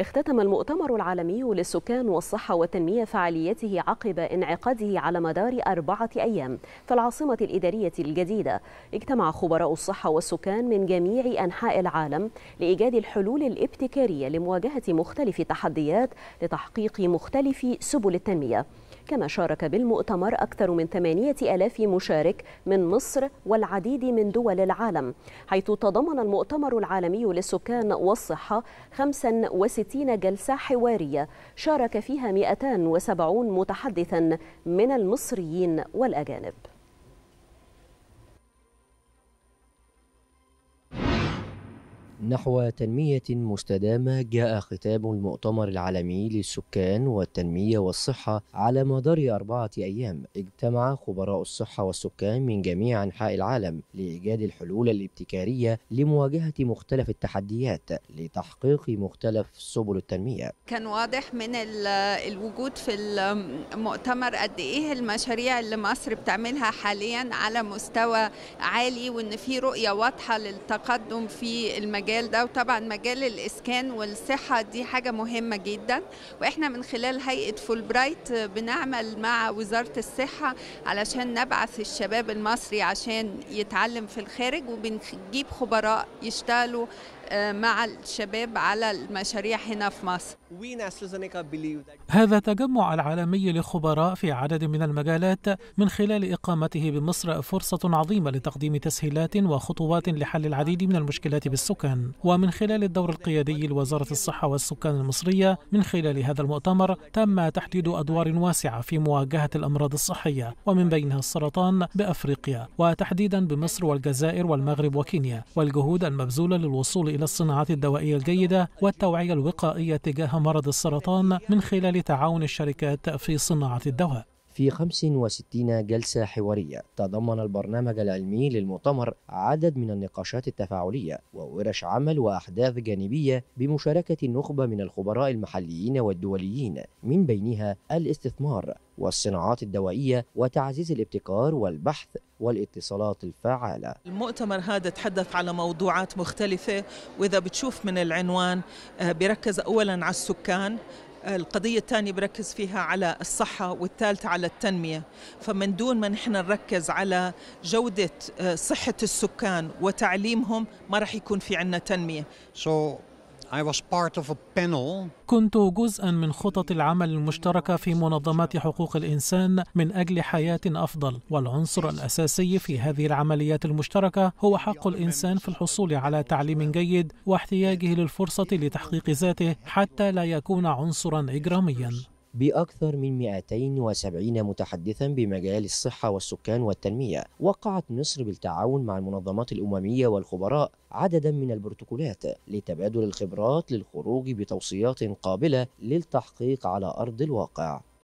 اختتم المؤتمر العالمي للسكان والصحة والتنمية فعاليته عقب انعقاده على مدار أربعة أيام في العاصمة الإدارية الجديدة اجتمع خبراء الصحة والسكان من جميع أنحاء العالم لإيجاد الحلول الابتكارية لمواجهة مختلف التحديات لتحقيق مختلف سبل التنمية كما شارك بالمؤتمر أكثر من 8000 مشارك من مصر والعديد من دول العالم حيث تضمن المؤتمر العالمي للسكان والصحة 65 جلسة حوارية شارك فيها 270 متحدثا من المصريين والأجانب نحو تنمية مستدامة جاء ختام المؤتمر العالمي للسكان والتنمية والصحة على مدار أربعة أيام اجتمع خبراء الصحة والسكان من جميع أنحاء العالم لإيجاد الحلول الابتكارية لمواجهة مختلف التحديات لتحقيق مختلف سبل التنمية كان واضح من الوجود في المؤتمر قد إيه المشاريع اللي مصر بتعملها حاليا على مستوى عالي وإن في رؤية واضحة للتقدم في المجال المجال ده وطبعا مجال الإسكان والصحة دي حاجة مهمة جدا وإحنا من خلال هيئة فولبرايت بنعمل مع وزارة الصحة علشان نبعث الشباب المصري عشان يتعلم في الخارج وبنجيب خبراء يشتغلوا آه، مع الشباب على المشاريع هنا في مصر هذا التجمع العالمي لخبراء في عدد من المجالات من خلال إقامته بمصر فرصة عظيمة لتقديم تسهيلات وخطوات لحل العديد من المشكلات بالسكان ومن خلال الدور القيادي لوزارة الصحة والسكان المصرية من خلال هذا المؤتمر تم تحديد أدوار واسعة في مواجهة الأمراض الصحية ومن بينها السرطان بأفريقيا وتحديدا بمصر والجزائر والمغرب وكينيا والجهود المبذولة للوصول إلى الصناعات الدوائية الجيدة والتوعية الوقائية تجاه مرض السرطان من خلال تعاون الشركات في صناعة الدواء في 65 جلسة حوارية تضمن البرنامج العلمي للمؤتمر عدد من النقاشات التفاعلية وورش عمل وأحداث جانبية بمشاركة نخبة من الخبراء المحليين والدوليين من بينها الاستثمار والصناعات الدوائية وتعزيز الابتكار والبحث والاتصالات الفعالة المؤتمر هذا تحدث على موضوعات مختلفة وإذا بتشوف من العنوان آه، بيركز أولا على السكان القضية الثانية بركز فيها على الصحة والثالثة على التنمية فمن دون ما نحن نركز على جودة آه، صحة السكان وتعليمهم ما رح يكون في عنا تنمية so كنت جزءا من خطط العمل المشتركة في منظمات حقوق الإنسان من أجل حياة أفضل والعنصر الأساسي في هذه العمليات المشتركة هو حق الإنسان في الحصول على تعليم جيد واحتياجه للفرصة لتحقيق ذاته حتى لا يكون عنصرا إجراميا بأكثر من 270 متحدثا بمجال الصحة والسكان والتنمية وقعت مصر بالتعاون مع المنظمات الأممية والخبراء عددا من البروتوكولات لتبادل الخبرات للخروج بتوصيات قابلة للتحقيق على أرض الواقع